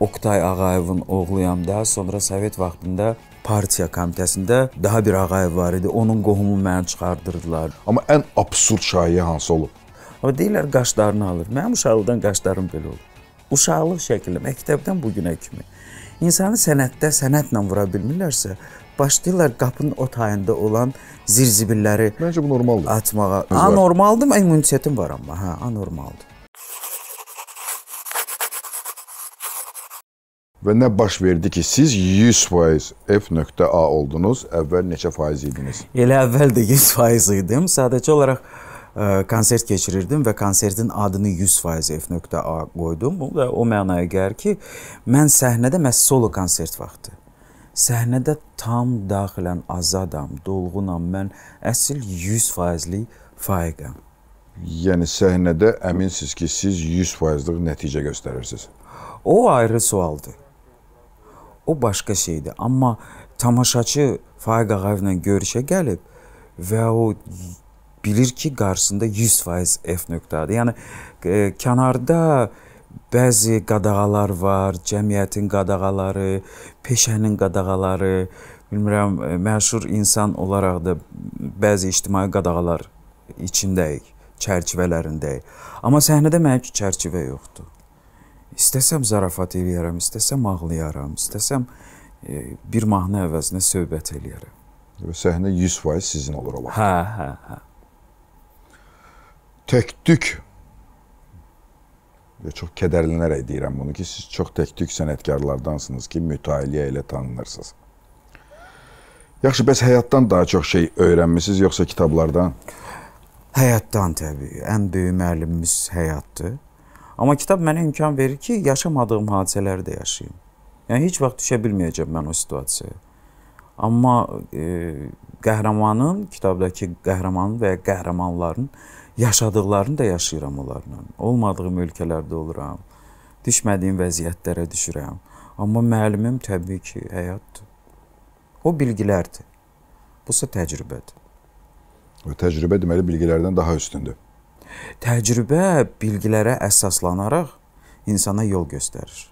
Oktay Ağayevin oğluyam da, sonra Sovet vaxtında partiya komitəsində daha bir Ağayev var idi. Onun qohumu məni çıxardırdılar. Amma ən absurd şayiə hansı olub? Amma deyirlər qaşlarını alır. Mənim uşaqlıqdan qaşlarım belə olub. Uşaqlıq şəkli məktəbdən bu günə kimi. İnsanı sənətdə sənətlə vura bilmirlərsə, başlayırlar qapının o tayında olan zirzibilləri. Məncə bu normaldır. Atmağa. Anormaldır, immunitetim var amma, hə, anormaldır. Və nə baş verdi ki, siz 100% F.A oldunuz, əvvəl neçə faiz idiniz? Elə əvvəl də 100% idim. Sadəcə olaraq ə, e, konsert keçirirdim və konsertin adını 100% F.A qoydum. Bu da o mənaya gəlir ki, mən səhnədə məhz solo konsert vaxtı səhnədə tam daxilən azadam, dolğunam, mən əsl 100%lik faiqəm. Yəni səhnədə əminsiz ki, siz 100%lıq nəticə göstərirsiniz. O ayrı sualdır. O başqa şeydir. Amma tamaşaçı Faiq Ağayevlə görüşə gəlib və o bilir ki, qarşısında 100% F nöqtədir. Yəni e, kənarda bəzi qadağalar var, cəmiyyətin qadağaları, peşənin qadağaları, bilmirəm, e, məşhur insan olaraq da bəzi ictimai qadağalar içindəyik, çərçivələrindəyik. Amma səhnədə mənim ki, çərçivə yoxdur. İstəsəm zarafat eləyərəm, istəsəm ağlayaram, istəsəm e, bir mahnı əvəzinə söhbət eləyərəm. Və səhnə 100% sizin olur o vaxt. Hə, hə, hə. Tək-tük və çox kədərlənərək deyirəm bunu ki, siz çox tək-tük sənətkarlardansınız ki, mütaliə ilə tanınırsınız. Yaxşı, bəs həyatdan daha çox şey öyrənmisiniz yoxsa kitablardan? Həyatdan təbii. Ən böyük müəllimimiz həyatdır. Amma kitab mənə imkan verir ki, yaşamadığım hadisələri də yaşayım. Yəni heç vaxt düşə bilməyəcəm mən o situasiyaya. Amma e, qəhrəmanın, kitabdakı qəhrəmanın və ya qəhrəmanların yaşadıqlarını da yaşayıram onlarla. Olmadığım ölkələrdə oluram. Düşmədiyim vəziyyətlərə düşürəm. Amma müəllimim təbii ki, həyatdır. O bilgilərdir. Busa təcrübədir. O təcrübə deməli bilgilərdən daha üstündür. Təcrübə bilgilərə əsaslanaraq insana yol göstərir.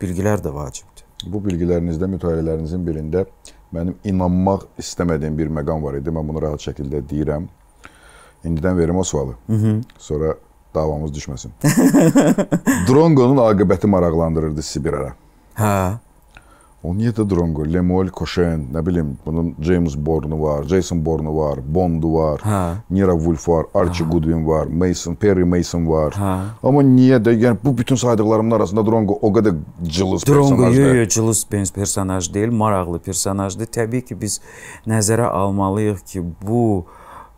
Bilgilər də vacibdir. Bu bilgilərinizdə mütahilələrinizin birində mənim inanmaq istəmədiyim bir məqam var idi. Mən bunu rahat şəkildə deyirəm. İndidən verim o sualı. Hı -hı. Sonra davamız düşməsin. Dronqonun aqibəti maraqlandırırdı Sibirə. Hə. 17 Drongo, Lemol Koşen, ne bileyim bunun James Bourne'u var, Jason Bourne'u var, Bond'u var, ha. Nira Wolf var, Archie ha. Goodwin var, Mason, Perry Mason var. Ha. Ama niye de yani bu bütün saydıklarımın arasında Drongo o kadar cılız Drongo, personaj yo, yo, deyil. cılız personaj deyil, maraqlı personajdır. Təbii ki biz nəzərə almalıyıq ki bu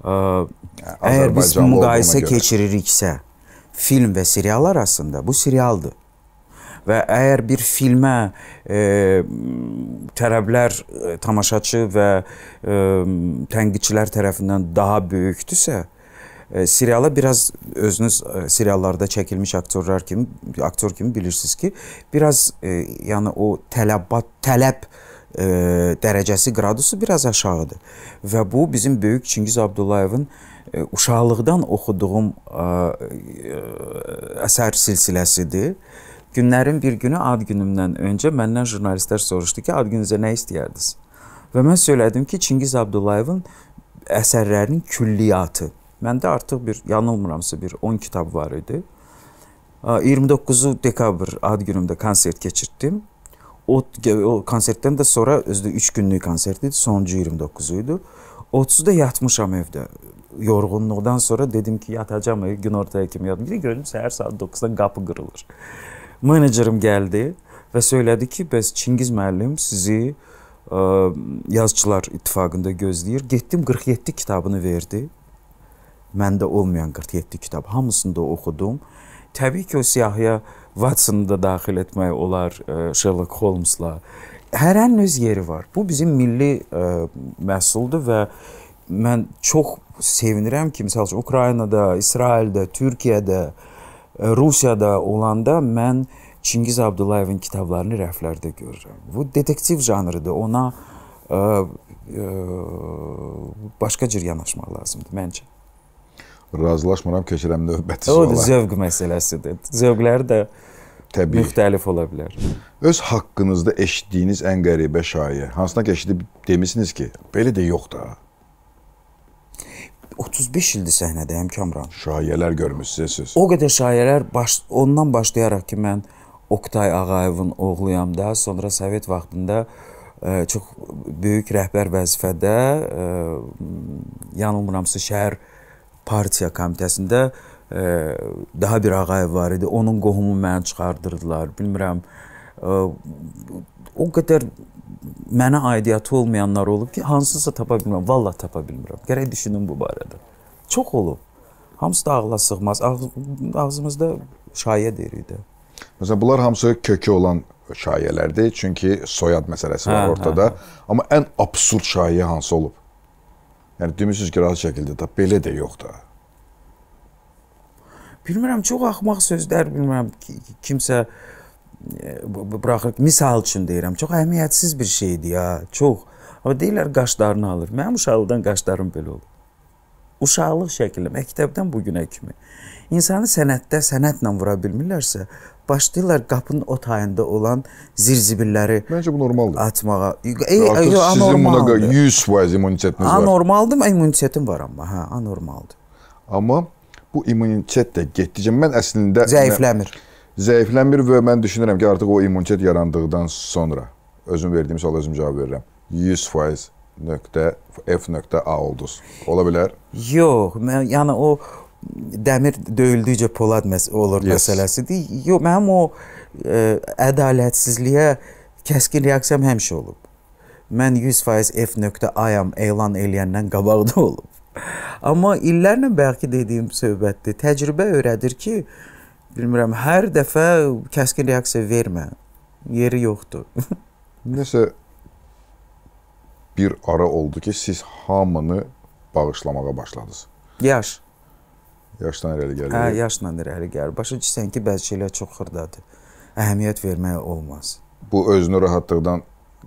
ə, eh, əgər eh, er biz müqayisə keçiririksə film və serial arasında bu serialdır və əgər bir filmə e, tələblər e, tamaşaçı və e, tənqidçilər tərəfindən daha böyükdürsə, e, seriala biraz özünüz e, seriallarda çəkilmiş aktyorlar kimi, aktor kimi bilirsiniz ki, biraz e, yəni o tələbat, tələb e, dərəcəsi, gradusu biraz aşağıdır. Və bu bizim böyük Çingiz Abdullayevin e, uşaqlıqdan oxuduğum e, e əsər silsiləsidir. E, Günlərin bir günü ad günümdən öncə məndən jurnalistlər soruşdu ki, ad gününüzə nə istəyərdiniz? Və mən söylədim ki, Çingiz Abdullayevin əsərlərinin külliyyatı. Məndə artıq bir yanılmıramsa bir 10 kitab var idi. 29-u dekabr ad günümdə konsert keçirtdim. O, o konsertdən də sonra özü 3 günlük konsert idi, sonuncu 29-u idi. 30-da yatmışam evdə. Yorğunluqdan sonra dedim ki, yatacağam, gün ortaya kimi yatdım. Bir də gördüm səhər saat 9-da qapı qırılır menecerim gəldi və söylədi ki, bəs Çingiz müəllim sizi ə, e, yazıçılar ittifaqında gözləyir. Getdim 47 kitabını verdi. Məndə olmayan 47 kitab hamısını da oxudum. Təbii ki, o siyahıya Watsonu da daxil etmək olar, ə, e, Sherlock Holmes-la. Hər ənin öz yeri var. Bu bizim milli ə, e, məhsuldur və mən çox sevinirəm ki, məsəl üçün Ukraynada, İsraildə, Türkiyədə, ə, Rusiyada olanda mən Çingiz Abdullayevin kitablarını rəflərdə görürəm. Bu detektiv janrıdır. Ona ə, e, ə, e, başqa cür yanaşmaq lazımdır məncə. Razılaşmıram, keçirəm növbəti suala. O da zövq məsələsidir. Zövqləri də Təbii. müxtəlif ola bilər. Öz haqqınızda eşitdiyiniz ən qəribə şayiə, hansına ki eşidib demisiniz ki, belə də yox da. 35 ildir səhnədəyəm Kamran. Şayələr görmüsünüz. O qədər şayələr baş, ondan başlayaraq ki, mən Oktay Ağayevin oğluyam da, sonra Sovet vaxtında ə, e, çox böyük rəhbər vəzifədə ə, e, yanılmıramsa şəhər partiya komitəsində ə, e, daha bir Ağayev var idi. Onun qohumu məni çıxardırdılar. Bilmirəm ə, o qədər mənə aidiyyatı olmayanlar olub ki, hansısa tapa bilmirəm, vallah tapa bilmirəm. Gərək düşünün bu barədə. Çox olub. Hamısı da ağla sığmaz. Ağ, ağzımızda şayə deyirik də. Məsələn, bunlar hamısı kökü olan şayələrdir. Çünki soyad məsələsi hə, var ortada. Hə, hə. Amma ən absurd şayə hansı olub? Yəni demisiniz ki, rahat şəkildə də belə də yox da. Bilmirəm, çox axmaq sözlər, bilmirəm kimsə e, buraxır. Misal üçün deyirəm, çox əhəmiyyətsiz bir şeydir ya, çox. Amma deyirlər qaşlarını alır. Mənim uşaqlıqdan qaşlarım belə olub. Uşaqlıq şəkli məktəbdən bu günə kimi. İnsanı sənətdə sənətlə vura bilmirlərsə, başlayırlar qapının o tayında olan zirzibilləri. Məncə bu normaldır. Atmağa. E, e, Artıq e, sizin buna 100% immunitetiniz var. Anormaldır mı? İmmunitetim var amma, hə, anormaldır. Amma bu immunitet də getdikcə mən əslində zəifləmir. Mən, Zəiflən bir və mən düşünürəm ki, artıq o immunitet yarandıqdan sonra özüm verdiyim suala özüm cavab verirəm. 100% nöqtə f nöqtə a olduz. Ola bilər? Yox, mən yəni o dəmir döyüldükcə polad məs olur yes. məsələsidir. Yox, mənim o ə, e, ədalətsizliyə kəskin reaksiyam həmişə olub. Mən 100% f nöqtə ayam elan eləyəndən qabaq da olub. Amma illərlə bəlkə dediyim söhbətdir. Təcrübə öyrədir ki, bilmirəm, hər dəfə kəskin reaksiya vermə. Yeri yoxdur. Nəsə bir ara oldu ki, siz hamını bağışlamağa başladınız. Yaş. Yaşdan irəli gəlir. Hə, yaşdan irəli gəlir. Başa düşsən ki, bəzi şeylər çox xırdadır. Əhəmiyyət vermək olmaz. Bu özünü rahatlıqdan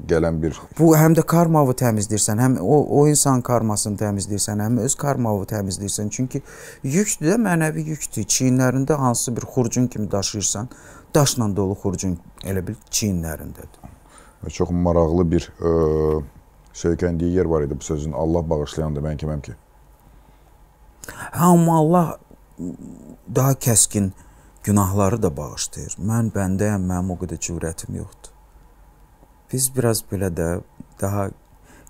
gələn bir Bu həm də karmavı təmizləyirsən, həm o o insan karmasını təmizləyirsən, həm öz karmavı təmizləyirsən. Çünki yükdür də mənəvi yükdür. Çiyinlərində hansı bir xurcun kimi daşıyırsan, daşla dolu xurcun elə bil çiyinlərindədir. Çox maraqlı bir ə, e, söykəndiyi yer var idi bu sözün. Allah bağışlayandır, mən kiməm ki. Hə, amma Allah daha kəskin günahları da bağışlayır. Mən bəndəyəm, mənim o qədər cürətim yoxdur. Biz biraz belə də daha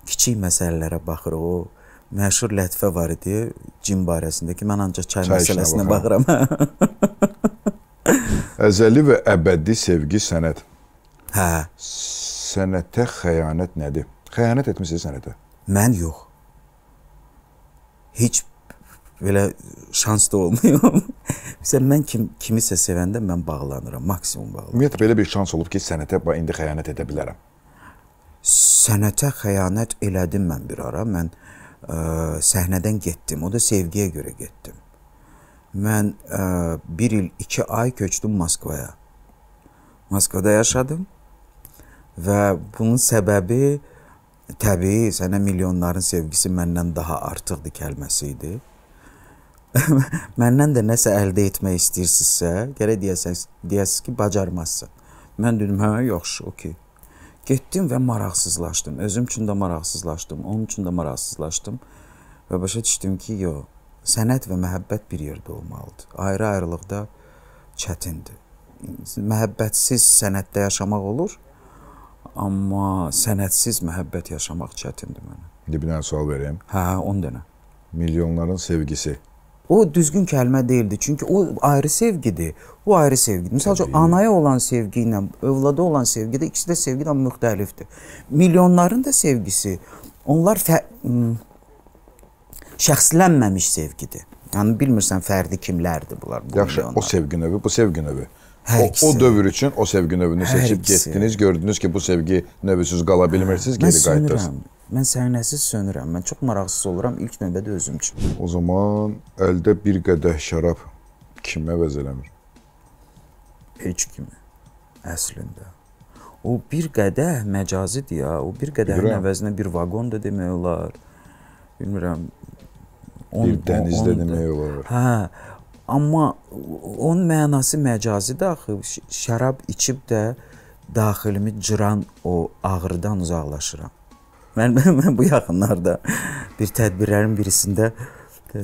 kiçik məsələlərə baxırıq. O məşhur lətifə var idi cin barəsində ki, mən ancaq çay, çay məsələsinə baxıram. Əzəli və əbədi sevgi sənət. Hə. Sənətə xəyanət nədir? Xəyanət etmisiniz sənətə? Mən yox. Heç belə şans da olmuyor. Məsələn, mən kim kimisə sevəndə mən bağlanıram, maksimum bağlanıram. Ümumiyyətlə belə bir şans olub ki, sənətə indi xəyanət edə bilərəm sənətə xəyanət elədim mən bir ara. Mən ə, e, səhnədən getdim. O da sevgiyə görə getdim. Mən ə, e, bir il, iki ay köçdüm Moskvaya. Moskvada yaşadım və bunun səbəbi təbii sənə milyonların sevgisi məndən daha artıqdır kəlməsi idi. məndən də nəsə əldə etmək istəyirsinizsə, gərək deyəsiniz, deyəsiniz ki, bacarmazsan. Mən dedim, hə, yaxşı, okey. Getdim və maraqsızlaşdım. Özüm üçün də maraqsızlaşdım, onun üçün də maraqsızlaşdım. Və başa düşdüm ki, yo, sənət və məhəbbət bir yerdə olmalıdır. Ayrı-ayrılıqda çətindir. Məhəbbətsiz sənətdə yaşamaq olur, amma sənətsiz məhəbbət yaşamaq çətindir mənə. İndi bir dənə sual verəyim. Hə, 10 hə, dənə. Milyonların sevgisi O düzgün kəlmə deyildi. Çünki o ayrı sevgidir. Bu ayrı sevgidir. Məsəl üçün anaya olan sevgi ilə övlada olan sevgi də ikisi də sevgidən müxtəlifdir. Milyonların da sevgisi onlar şəxslənməmiş sevgidir. Yəni bilmirsən fərdi kimlərdir bunlar. Bu Yaxşı, milyonlar. o sevgi növü, bu sevgi növü. Hər o, ikisi. o dövr üçün o sevgi növünü Hər seçib ikisi. getdiniz, gördünüz ki, bu sevgi növüsüz qala bilmirsiniz, geri qayıtırsınız. Mən Mən səhnəsiz sönürəm. Mən çox maraqsız oluram ilk növbədə özüm üçün. O zaman əldə bir qədəh şərab kimə əvəz eləmir? Heç kimi. Əslində. O bir qədəh məcazidir ya. O bir qədəhin Bilirəm. əvəzinə bir vaqon da demək olar. Bilmirəm. 10 bir dənizdə demək olar. Hə, Amma onun mənası məcazidir axı. Şərab içib də daxilimi cıran o ağrıdan uzaqlaşıram. Mən, mən, mən bu yaxınlarda bir tədbirlərin birisində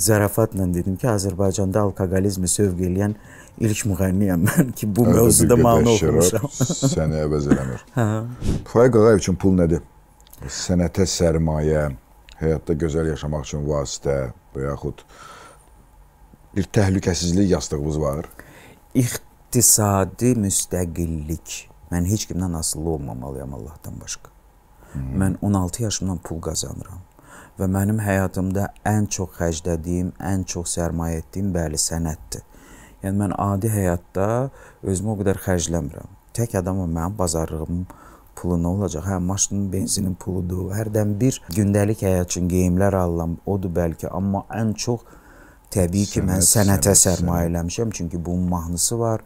zarafatla dedim ki, Azərbaycanda alkoqolizmi sövq eləyən ilk müğənniyəm mən ki, bu mövzuda mahnı oxumuşam. Səni əvəz eləmir. Hə. Faiq Ağayev üçün pul nədir? Sənətə sərmayə, həyatda gözəl yaşamaq üçün vasitə və yaxud bir təhlükəsizlik yastığımız var. İqtisadi müstəqillik. Mən heç kimdən asılı olmamalıyam Allahdan başqa. Hmm. Mən 16 yaşımdan pul qazanıram və mənim həyatımda ən çox xərclədiyim, ən çox sərmayə etdiyim bəli sənətdir. Yəni mən adi həyatda özümü o qədər xərcləmirəm. Tək adamam mənim bazarlığım pulu nə olacaq? Hə, maşının benzinin puludur. Hərdən bir gündəlik həyat üçün geyimlər alıram, odur bəlkə, amma ən çox Təbii ki, mən sənətə sərmayə eləmişəm, çünki bunun mahnısı var,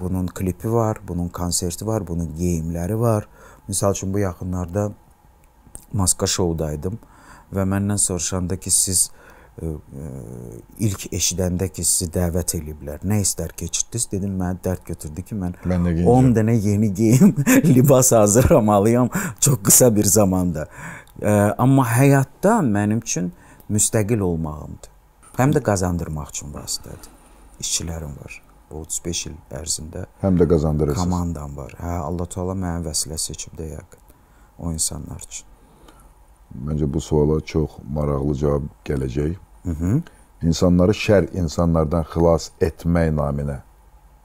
bunun klipi var, bunun konserti var, bunun geyimləri var. Məsəl üçün bu yaxınlarda maska şoudaydım və məndən soruşanda ki, siz ə, e, e, ilk eşidəndə ki, sizi dəvət eliblər. Nə istər keçirdiniz? Dedim, mənə dərd götürdü ki, mən, mən 10 dənə yeni geyim, libas hazırlamalıyam çox qısa bir zamanda. Ə, e, amma həyatda mənim üçün müstəqil olmağımdır. Həm də qazandırmaq üçün vasitədir. İşçilərim var. Bu 35 il ərzində həm də qazandırırsınız. Komandam var. Hə, Allah Teala mənim vəsilə seçib də yəqin o insanlar üçün. Məncə bu suala çox maraqlı cavab gələcək. Mhm. İnsanları şər insanlardan xilas etmək naminə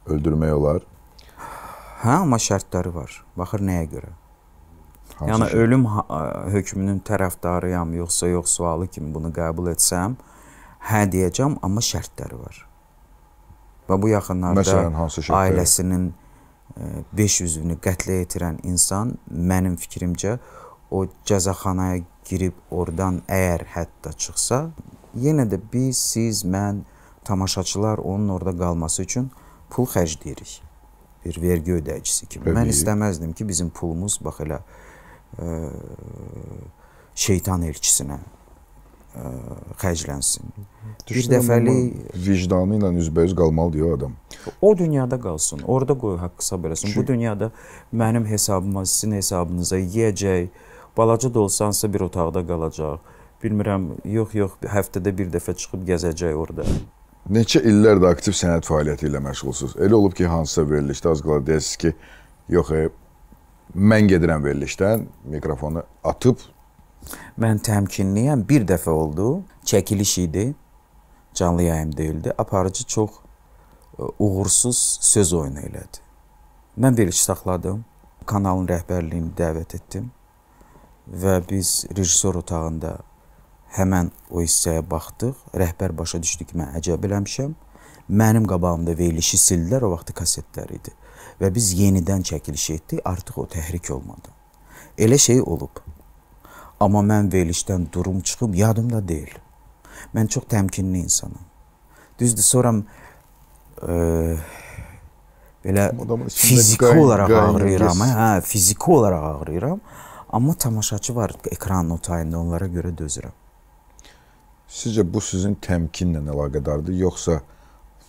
öldürmək olar. Hə, amma şərtləri var. Baxır nəyə görə? Hansı yəni şərt? ölüm hökmünün tərəfdarıyam, yoxsa yox sualı kimi bunu qəbul etsəm, hə deyəcəm, amma şərtləri var. Və bu yaxınlarda Məsələn, hansı şərtlər? Ailəsinin 5 e, üzvünü qətlə yetirən insan mənim fikrimcə o cəzaxanaya girib oradan əgər hətta çıxsa, yenə də biz, siz, mən, tamaşaçılar onun orada qalması üçün pul xərcləyirik. Bir vergi ödəyicisi kimi. Ödəyik. Mən istəməzdim ki, bizim pulumuz bax elə ə, e, şeytan elçisinə ə, xərclənsin. Düşünün, bir dəfəlik vicdanı ilə üzbəüz qalmalı deyə adam. O dünyada qalsın, orada qoy haqq hesab eləsin. Çünki... Bu dünyada mənim hesabıma, sizin hesabınıza yeyəcək, balaca da olsansa bir otaqda qalacaq. Bilmirəm, yox, yox, həftədə bir dəfə çıxıb gəzəcək orada. Neçə illərdir aktiv sənət fəaliyyəti ilə məşğulsunuz. Elə olub ki, hansısa verilişdə az qala deyəsiniz ki, yox, e, mən gedirəm verilişdən, mikrofonu atıb Mən təmkinliyəm. Bir dəfə oldu. Çəkiliş idi. Canlı yayım deyildi. Aparıcı çox e, uğursuz söz oyunu elədi. Mən bir iş saxladım. Kanalın rəhbərliyini dəvət etdim və biz rejissor otağında həmin o hissəyə baxdıq. Rəhbər başa düşdü ki, mən əcəb eləmişəm. Mənim qabağımda verilişi sildilər, o vaxt kasetlər idi. Və biz yenidən çəkiliş etdik, artıq o təhrik olmadı. Elə şey olub. Amma mən verilişdən durum çıxım yadımda deyil. Mən çox təmkinli insanam. Düzdür, sonra e, belə fiziki olaraq ağrıyıram, hə, fiziki olaraq ağrıyıram. Amma tamaşaçı var ekranın o tayında, onlara görə dözürəm. Sizcə bu sizin təmkinlə əlaqədardır, yoxsa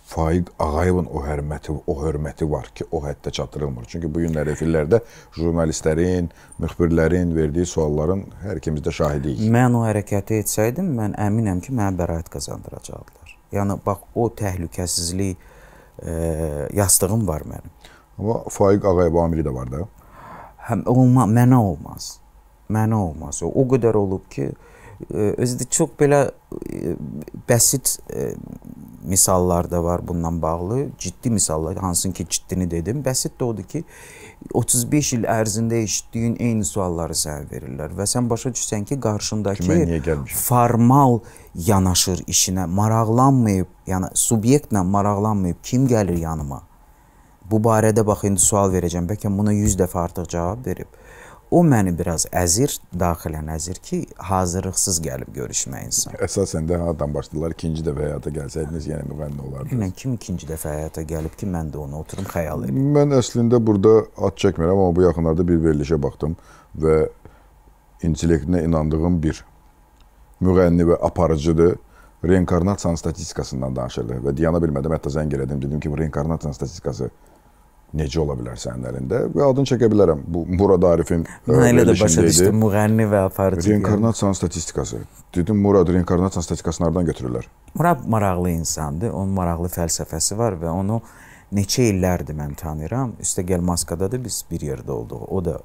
Faiq Ağayevin o hörməti, o hörməti var ki, o həddə çatdırılmır. Çünki bu günlər efirlərdə jurnalistlərin, müxbirlərin verdiyi sualların hər ikimiz də şahidiyik. Mən o hərəkəti etsəydim, mən əminəm ki, mənə bəraət qazandıracaqdılar. Yəni bax o təhlükəsizlik e, yastığım var mənim. Amma Faiq Ağayev amiri də var da. Həm olma, mənə olmaz. Mənə olmaz. O, o qədər olub ki, e, özü də çox belə e, bəsit e, misallar da var bundan bağlı. Ciddi misallar, hansın ki, ciddini dedim. Bəsit də odur ki, 35 il ərzində eşitdiyin eyni sualları sənə verirlər və sən başa düşsən ki, qarşındakı formal yanaşır işinə, maraqlanmayıb, yəni subyektlə maraqlanmayıb, kim gəlir yanıma? Bu barədə bax indi sual verəcəm. Bəlkə buna 100 dəfə artıq cavab verib. O məni biraz əzir, daxilən əzir ki, hazırlıqsız gəlib görüşmək insan. Əsasən də haradan başladılar, ikinci dəfə həyata gəlsəydiniz, yenə müğənni olardınız. Elə kim ikinci dəfə həyata gəlib ki, mən də onu oturum xəyal edim. Mən əslində burada ad çəkmirəm, amma bu yaxınlarda bir verilişə baxdım və intellektinə inandığım bir müğənni və aparıcıdır reinkarnasiyanın statistikasından danışırdı və diyana bilmədim, hətta zəng elədim, dedim ki, bu reinkarnasiyanın statistikası necə ola bilər sənin əlində və adını çəkə bilərəm. Bu Murad Arifin Nə də başa düşdüm, müğənni və aparıcı. Reinkarnasiyanın statistikası. Dedim Murad reinkarnasiyanın statistikasını hardan götürürlər? Murad maraqlı insandır, onun maraqlı fəlsəfəsi var və onu neçə illərdir mən tanıyıram. Üstəgəl Moskvada da biz bir yerdə olduq. O da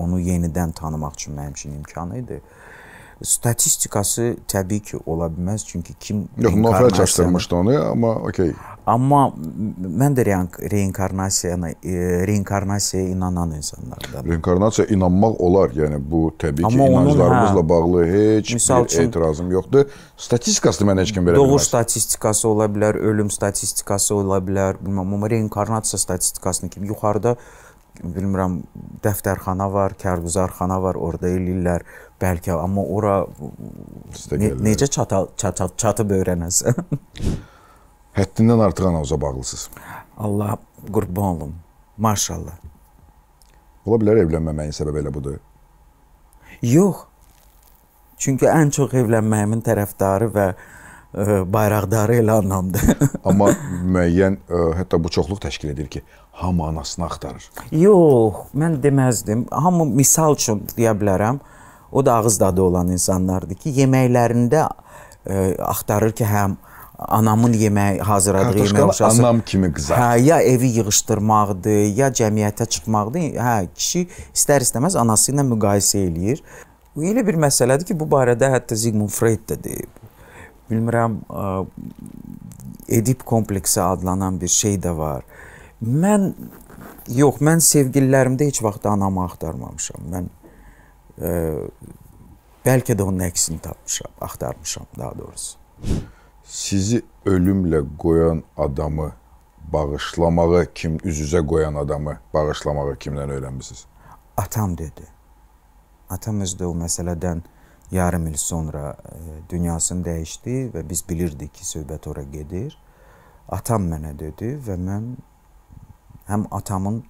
onu yenidən tanımaq üçün mənim üçün imkanı idi. Statistikası təbii ki ola bilməz çünki kim Yox, Nobel çaşdırmışdı onu, amma okey. Amma mən də reinkarnasiyana, e, reinkarnasiyaya inanan insanlardanam. Reinkarnasiyaya inanmaq olar, yəni bu təbii amma ki inanclarımızla hə, bağlı heç bir üçün, etirazım yoxdur. Statistikasını mənə heç kim verə bilməz. Doğuş statistikası ola bilər, ölüm statistikası ola bilər, bilməm, amma reinkarnasiya statistikasını kim yuxarıda bilmirəm, dəftərxana var, kərguzarxana var, orada eləyirlər bəlkə, amma ora ne, necə çata, çata, çatıb öyrənəsən? Həddindən artıq anauza bağlısınız. Allah qurban olum. Maşallah. Ola bilər evlənməməyin səbəbi elə budur. Yox. Çünki ən çox evlənməyimin tərəfdarı və ə, e, bayraqdarı elə anlamda. Amma müəyyən ə, e, hətta bu çoxluq təşkil edir ki, hamı anasını axtarır. Yox, mən deməzdim. Hamı misal üçün deyə bilərəm. Ə, O da ağız dadı olan insanlardır ki, yeməklərində ə, e, axtarır ki, həm anamın yeməyi hazırladığı yeməyə oxşasın. Anam kimi qızar. Hə, ya evi yığışdırmaqdır, ya cəmiyyətə çıxmaqdır. Hə, kişi istər-istəməz anası ilə müqayisə eləyir. Bu elə bir məsələdir ki, bu barədə hətta Zigmund Freud da deyib. Bilmirəm, e, Edip kompleksi adlanan bir şey də var. Mən yox, mən sevgililərimdə heç vaxt anamı axtarmamışam. Mən bəlkə də onun əksini tapmışam, axtarmışam daha doğrusu. Sizi ölümlə qoyan adamı bağışlamağı kim üz-üzə qoyan adamı bağışlamağı kimdən öyrənmisiniz? Atam dedi. Atam özü də o məsələdən yarım il sonra e, dünyasını dəyişdi və biz bilirdik ki, söhbət ora gedir. Atam mənə dedi və mən həm atamın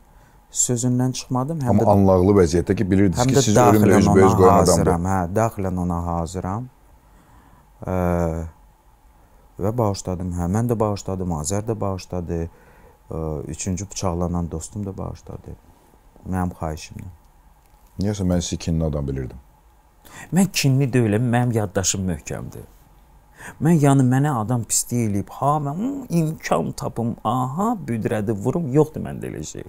sözündən çıxmadım. Həm Amma də, anlaqlı vəziyyətdə ki, bilirdiniz ki, siz ölümlə üzbəüz qoyan adamdır. Hə, daxilən ona hazıram. E, və bağışladım. Hə, mən də bağışladım, Azər də bağışladı. E, üçüncü bıçaqlanan dostum da bağışladı. Mənim xahişimdən. Niyəsə mən sizi kinli adam bilirdim. Mən kinli deyiləm, mənim yaddaşım möhkəmdir. Mən yəni mənə adam pislik eləyib. Ha, mən hı, imkan tapım. Aha, büdrədi vurum. Yoxdur məndə elə şey.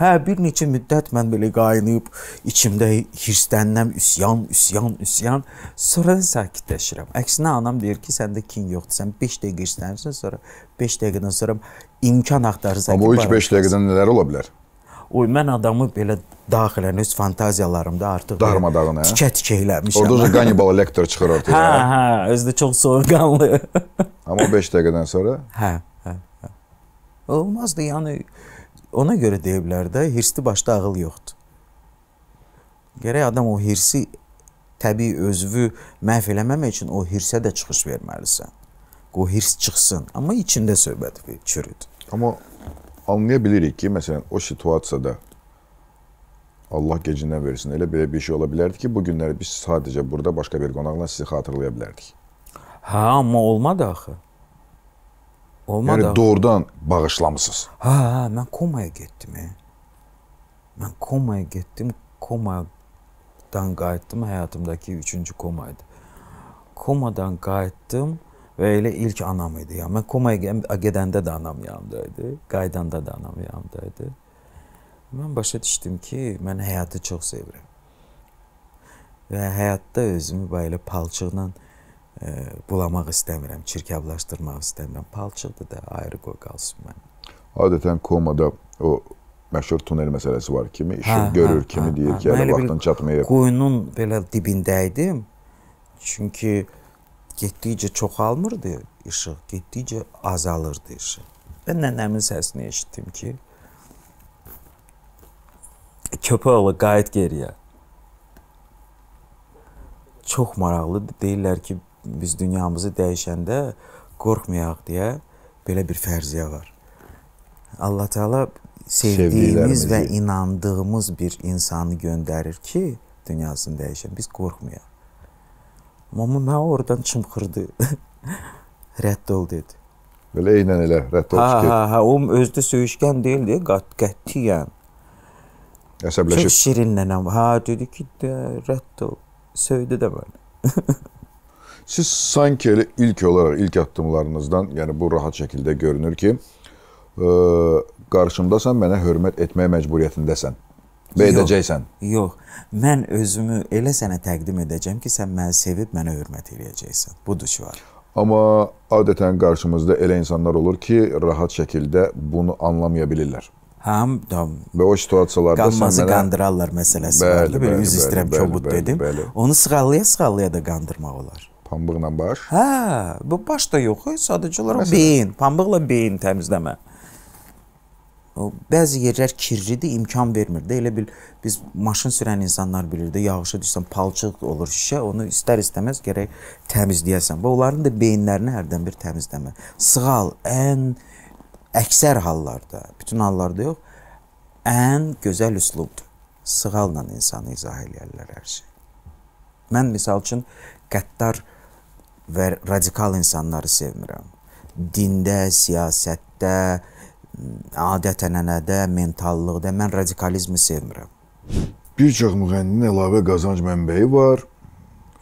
Hə, bir neçə müddət mən belə qaynayıb içimdə hirslənəm, üsyan, üsyan, üsyan. Sonra da sakitləşirəm. Əksinə anam deyir ki, səndə kin yoxdur. Sən 5 dəqiqə hirslənirsən, sonra 5 dəqiqədən sonra imkan axtarırsan. Amma o ilk 5 dəqiqədən nələr ola bilər? Oy mən adamı belə daxilən öz fantaziyalarımda artıq darmadağın hə. Tikə-tikə eləmişəm. Orda da Qannibal Lecter çıxır ortaya. Hə, hə, özü də çox soyuqqanlı. Amma 5 dəqiqədən sonra? Hə, hə, hə. Olmazdı, yəni ona görə deyiblər də, hirsli başda ağıl yoxdur. Gərək adam o hirsi təbii özünü məhv eləməmək üçün o hirsə də çıxış verməlisən. O hirs çıxsın, amma içində söhbət çürüdür. Amma anlaya bilirik ki, məsələn, o situasiyada Allah gecindən versin, elə belə bir şey ola bilərdi ki, bu günləri biz sadəcə burada başqa bir qonaqla sizi xatırlaya bilərdik. Hə, amma olmadı axı. Olmadı. Yəni doğrudan bağışlamısınız. Hə, hə, mən komaya getdim. He. Hə. Mən komaya getdim. Komadan qayıtdım. Həyatımdakı 3-cü komaydı. Komadan qayıtdım. Və elə ilk anam idi. Ya. Mən komaya gedəndə də anam yanımdaydı, qaydanda da anam yanımdaydı. Mən başa düşdüm ki, mən həyatı çox sevirəm. Və həyatda özümü belə palçıqla e, bulamaq istəmirəm, çirkablaşdırmaq istəmirəm. Palçıqdır da, ayrı qoy qalsın mənim. Adətən komada o məşhur tunel məsələsi var kimi, işıq hə, görür hə, kimi hə, deyir hə, ki, hələ vaxtın çatmayıb. Quyunun belə dibində idim. Çünki e, getdikcə çoxalmırdı işıq, getdikcə azalırdı işıq. Mən nənəmin səsini eşitdim ki, köpəoğlu qayıt geriyə. Çox maraqlı deyirlər ki, biz dünyamızı dəyişəndə qorxmayaq deyə belə bir fərziyyə var. Allah Teala sevdiyimiz və inandığımız bir insanı göndərir ki, dünyasını dəyişən biz qorxmayaq. Mama məni oradan çımxırdı. rədd ol dedi. Belə eynən elə rədd ol. Ha, ha, ha, o özdə söyüşkən deyildi, qat qətiyyən. Əsəbləşib. Çox şirin nənəm. Ha, dedi ki, də, rədd ol. Söydü də məni. Siz sanki elə ilk olaraq ilk addımlarınızdan, yəni bu rahat şəkildə görünür ki, ə, qarşımdasan, mənə hörmət etməyə məcburiyyətindəsən və edəcəksən. Yox. Mən özümü elə sənə təqdim edəcəm ki, sən məni sevib mənə hörmət eləyəcəksən. Budur ki var. Amma adətən qarşımızda elə insanlar olur ki, rahat şəkildə bunu anlamaya bilirlər. Həm də və o situasiyalarda qanmazı mənə... qandırarlar məsələsi bəli, vardı. Belə üz istirəm kobud dedim. Bəli. Onu sığallaya-sığallaya da qandırmaq olar. Pambıqla baş? Hə, bu baş da yox, sadəcə olaraq beyin, pambıqla beyin təmizləmə. Bəzi yerlər kirlidir, imkan vermir də. Elə bil biz maşın sürən insanlar bilir də, yağışa düşsən palçıq olur şişə, onu istər-istəməz gərək təmizləyəsən. Və onların da beyinlərini hərdən bir təmizləmə. Sığal ən əksər hallarda, bütün hallarda yox, ən gözəl üslubdur. Sığalla insanı izah eləyirlər hər şey. Mən misal üçün qəddar və radikal insanları sevmirəm. Dində, siyasətdə, adətənənədə, mentallıqda mən radikalizmi sevmirəm. Bir çox müğənninin əlavə qazanc mənbəyi var.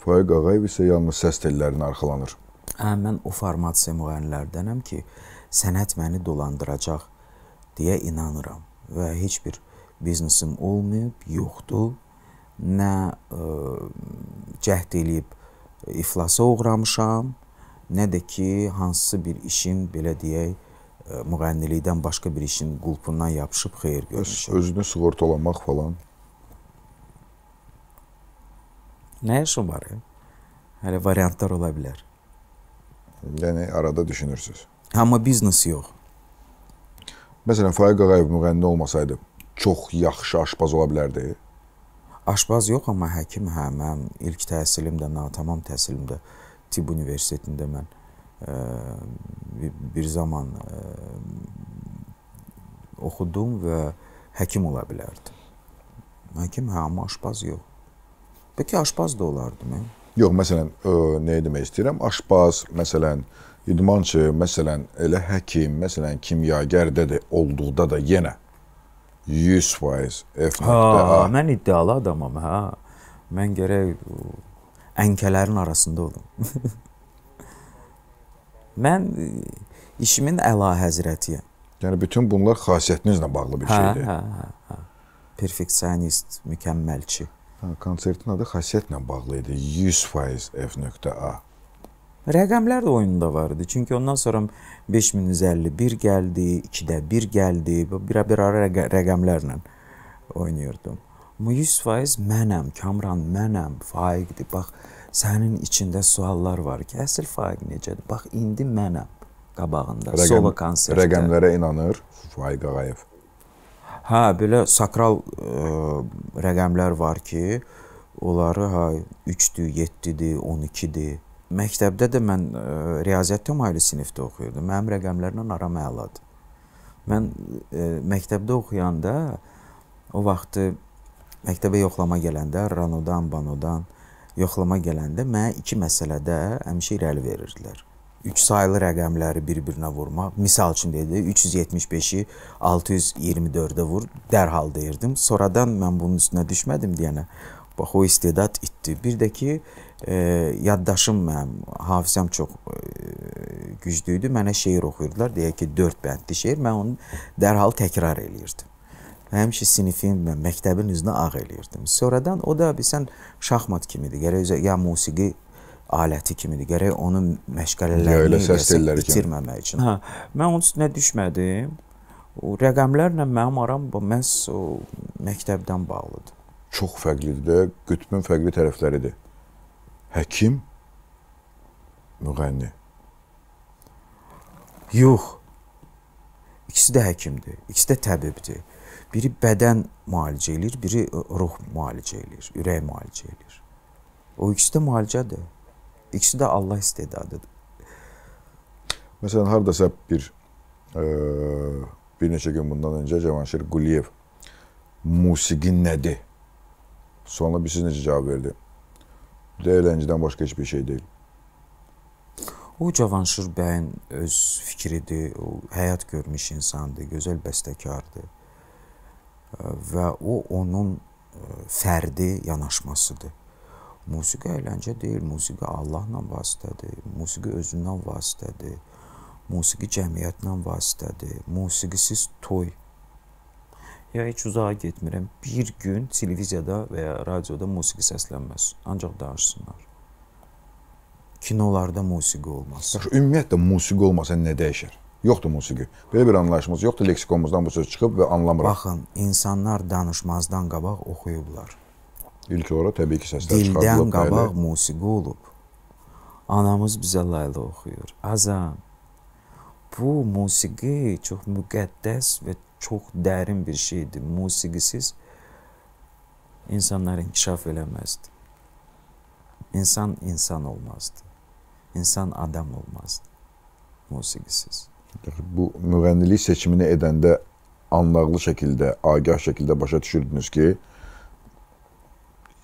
Faiq Ağayev isə yalnız səs tellərinə arxalanır. Hə, mən o formasiya müğənnilərdənəm ki, sənət məni dolandıracaq deyə inanıram və heç bir biznesim olmayıb, yoxdur. Nə ə, e, cəhd eləyib iflasa uğramışam, nə də ki, hansısa bir işin belə deyək, müğənnilikdən başqa bir işin qulpundan yapışıb xeyir görmüşəm. Öz, özünü sığortalamaq falan. Nə işin var ya? Hələ variantlar ola bilər. Yəni arada düşünürsüz. Amma biznes yox. Məsələn, Faiq Ağayev müğənni olmasaydı, çox yaxşı aşpaz ola bilərdi. Aşpaz yox, amma həkim hə, mən ilk təhsilim də natamam təhsilimdə tibb universitetində mən bir zaman oxudum və həkim ola bilərdim. Həkim hə, amma aşpaz yox. Bəlkə aşpaz da olardım. Hə? Yox, məsələn, ə, nə demək istəyirəm? Aşpaz, məsələn, idmançı, məsələn, elə həkim, məsələn, kimyagər də də olduqda da yenə 100% F. Ha, ha, mən iddialı adamam, hə. Mən gərək ənkələrin arasında olum. Mən e, işimin əlahəzrətiyəm. Yəni bütün bunlar xasiyyətinizlə bağlı bir hə, şeydir. Hə, hə, hə. Perfeksionist, mükəmməlçi. Hə, konsertin adı xasiyyətlə bağlı idi. 100% f.a. Rəqəmlər də oyununda var idi. Çünki ondan sonra 5151 gəldi, 2-də 1 gəldi. Birə-bir ara rəqə rəqəmlərlə oynayırdım. Amma 100% mənəm, Kamran mənəm, Faiqdir. Bax, sənin içində suallar var ki, əsl faiq necədir? Bax indi mənəm qabağında Rəqəm, solo konsertdə. Rəqəmlərə inanır Faiq Ağayev. Hə, belə sakral ə, e, rəqəmlər var ki, onları ha 3-dür, 7-dir, 12-dir. Məktəbdə də mən ə, e, riyaziyyat təmayüllü sinifdə oxuyurdum. Mənim rəqəmlərlə aram əladır. Mən ə, e, məktəbdə oxuyanda o vaxtı məktəbə yoxlama gələndə Ranodan, Banodan, yoxlama gələndə mənə iki məsələdə həmişə irəli verirdilər. 3 saylı rəqəmləri bir-birinə vurmaq. Misal üçün dedi 375-i 624-də vur, dərhal deyirdim. Sonradan mən bunun üstünə düşmədim deyənə. Bax o istedad itdi. Bir də ki, e, yaddaşım mənim, hafizəm çox e, güclü idi. Mənə şeir oxuyurdular, deyək ki, 4 bəndli şeir. Mən onu dərhal təkrar eləyirdim həmişə sinifin və məktəbin üzünə ağ eləyirdim. Sonradan o da bilsən şahmat kimidir. Gərək ya musiqi aləti kimidir. Gərək onun məşğələlərini bitirməmək üçün. Hə, mən onun üstünə düşmədim. O rəqəmlərlə mənim aram məhz o məktəbdən bağlıdır. Çox fərqlidir də, qütbün fərqli tərəfləridir. Həkim, müğənni. Yox. İkisi də həkimdir, ikisi də təbibdir. Biri bədən müalicə eləyir, biri e, ruh müalicə eləyir, ürək müalicə eləyir. O ikisi də müalicədir. İkisi də Allah istedadıdır. Məsələn, hardasa bir e, bir neçə gün bundan öncə Cavanşir Quliyev musiqi nədir? Sualına bir siz necə cavab verdi? De əyləncədən başqa heç bir şey deyil. O Cavanşir bəyin öz fikridir, o həyat görmüş insandır, gözəl bəstəkardır və o onun e, fərdi yanaşmasıdır. Musiqi əyləncə deyil, musiqi Allahla vasitədir, musiqi özündən vasitədir, musiqi cəmiyyətlə vasitədir, musiqisiz toy. Ya heç uzağa getmirəm, bir gün televiziyada və ya radioda musiqi səslənməz, ancaq danışsınlar. Kinolarda musiqi olmaz. Yaxşı, ümumiyyətlə musiqi olmasa nə dəyişər? Yoxdur musiqi. Belə bir anlayışımız yoxdur. Leksikonumuzdan bu söz çıxıb və anlamırıq. Baxın, insanlar danışmazdan qabaq oxuyublar. İlk olaraq təbii ki, səslər Dildən çıxarılıb. Dildən qabaq bəli. musiqi olub. Anamız bizə layla oxuyur. Azam, bu musiqi çox müqəddəs və çox dərin bir şeydir. Musiqisiz insanlar inkişaf eləməzdi. İnsan insan olmazdı. İnsan adam olmazdı musiqisiz bu müğənnilik seçimini edəndə anlaqlı şəkildə, agah şəkildə başa düşürdünüz ki,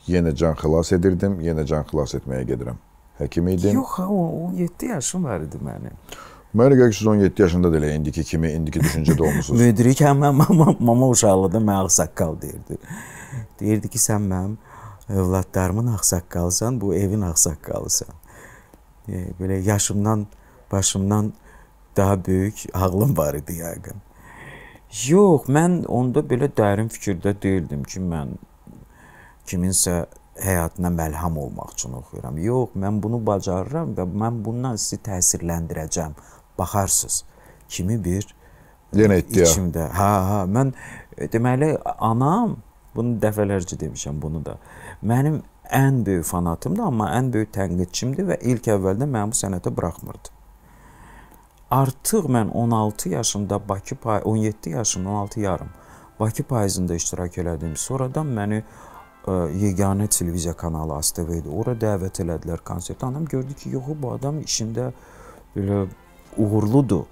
yenə can xilas edirdim, yenə can xilas etməyə gedirəm. Həkim idim. Yox, ha, 17 yaşım var idi mənim. Mənə görə ki, siz 17 yaşında da elə indiki kimi, indiki düşüncədə olmusunuz. Müdirik həm mama, mama uşaqlıqda mənə ağsaqqal deyirdi. Deyirdi ki, sən mənim övladlarımın ağsaqqalısan, bu evin ağsaqqalısan. E, belə yaşımdan, başımdan daha böyük ağlım var idi yəqin. Yox, mən onda belə dərin fikirdə deyildim ki, mən kiminsə həyatına məlham olmaq üçün oxuyuram. Yox, mən bunu bacarıram və mən bundan sizi təsirləndirəcəm. Baxarsınız. Kimi bir yenə iddia. İçimdə. Hə, hə, mən e, deməli anam bunu dəfələrcə demişəm bunu da. Mənim ən böyük fanatımdı, amma ən böyük tənqidçimdi və ilk əvvəldə məni bu sənətə buraxmırdı artıq mən 16 yaşımda Bakı 17 yaşımda 16 yarım Bakı payızında iştirak elədim. Sonradan məni ə, e, yeganə televiziya kanalı ASTV idi. Ora dəvət elədilər konsertə. Anam gördü ki, yox bu adam işində belə uğurludur.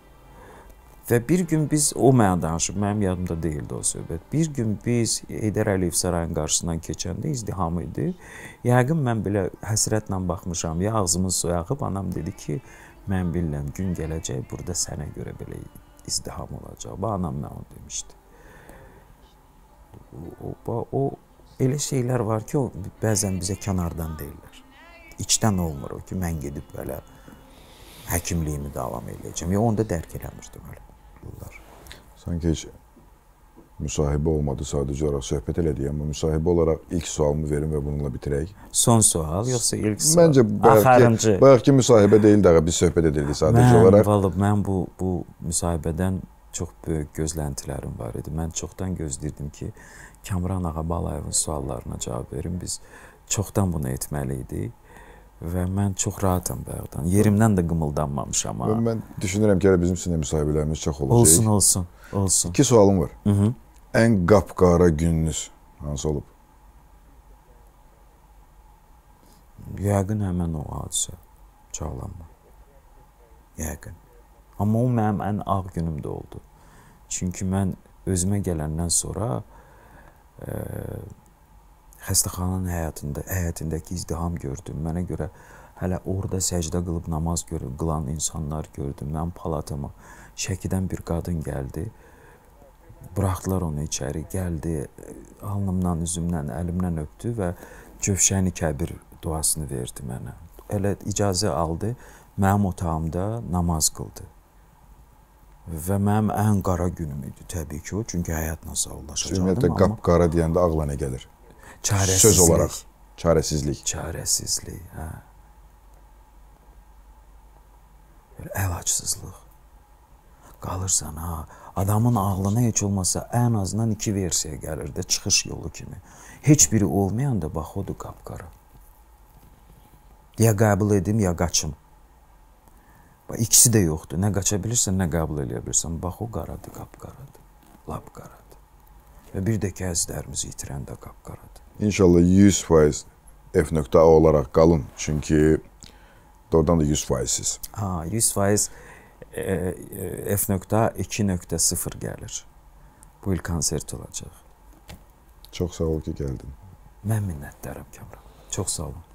Və bir gün biz o mənə danışıb, mənim yadımda deyildi o söhbət. Bir gün biz Heydər Əliyev sarayının qarşısından keçəndə izdiham idi. Yəqin mən belə həsrətlə baxmışam. Ya ağzımın suyu axıb anam dedi ki, Mən bilirəm gün gələcək burada sənə görə belə izdiham olacaq. Ba anam mənə onu demişdi. O, o, o elə şeylər var ki, o bəzən bizə kənardan deyirlər. İçdən olmur o ki, mən gedib belə həkimliyimi davam edəcəm. Ya onu da dərk eləmirdim hələ. Bunlar. Sanki heç müsahibə olmadı sadəcə olaraq söhbət elədik, amma müsahibə olaraq ilk sualımı verim və bununla bitirək. Son sual yoxsa ilk sual? Məncə bayaqki, bayaqki müsahibə deyil də, biz söhbət edirdik sadəcə mən, olaraq. Valıb, mən bu bu müsahibədən çox böyük gözləntilərim var idi. Mən çoxdan gözləyirdim ki, Kamran ağa Balayevin suallarına cavab verim. Biz çoxdan bunu etməli idik və mən çox rahatam bayaqdan. Yerimdən də qımıldanmamışam ha. Mən düşünürəm ki, hələ bizim sizinlə müsahibələrimiz çox olacaq. Olsun, olsun, olsun. İki sualım var. Hı -hı. Ən qapqara gününüz hansı olub? Yəqin həmin o hadisə. Çağlanma. Yəqin. Amma o mənim ən ağ günüm də oldu. Çünki mən özümə gələndən sonra eee xəstəxananın həyətində, həyətindəki izdiham gördüm. Mənə görə hələ orada səcdə qılıb namaz görüb, qılan insanlar gördüm. Mən palatama Şəkidən bir qadın gəldi. Buraxdılar onu içəri, gəldi, alnımdan, üzümdən, əlimdən öpdü və Cövşəni Kəbir duasını verdi mənə. Elə icazə aldı, mənim otağımda namaz qıldı. Və mənim ən qara günüm idi təbii ki, o, çünki həyatla sağollaşacaqdım. Ümumiyyətlə qapqara deyəndə ağla nə gəlir? Çarəsizlik. Söz olaraq. Çarəsizlik. Çarəsizlik, hə. Belə əlacsızlıq. Qalırsan, ha. Adamın ağlına heç olmasa ən azından iki versiya gəlir də çıxış yolu kimi. Heç biri olmayanda bax odur qapqara. Ya qəbul edim, ya qaçım. Bax ikisi də yoxdur. Nə qaça bilirsən, nə qəbul eləyə bilirsən. Bax o qaradır, qapqaradır. Lap qaradır. Və bir də ki, əzlərimizi itirəndə qapqaradır. İnşallah 100% F.A olaraq qalın. Çünki doğrudan da 100% siz. Ha, 100% F.2.0 gəlir. Bu il konsert olacaq. Çox sağ ol ki, gəldin. Mən minnətdaram Kamran. Çox sağ olun.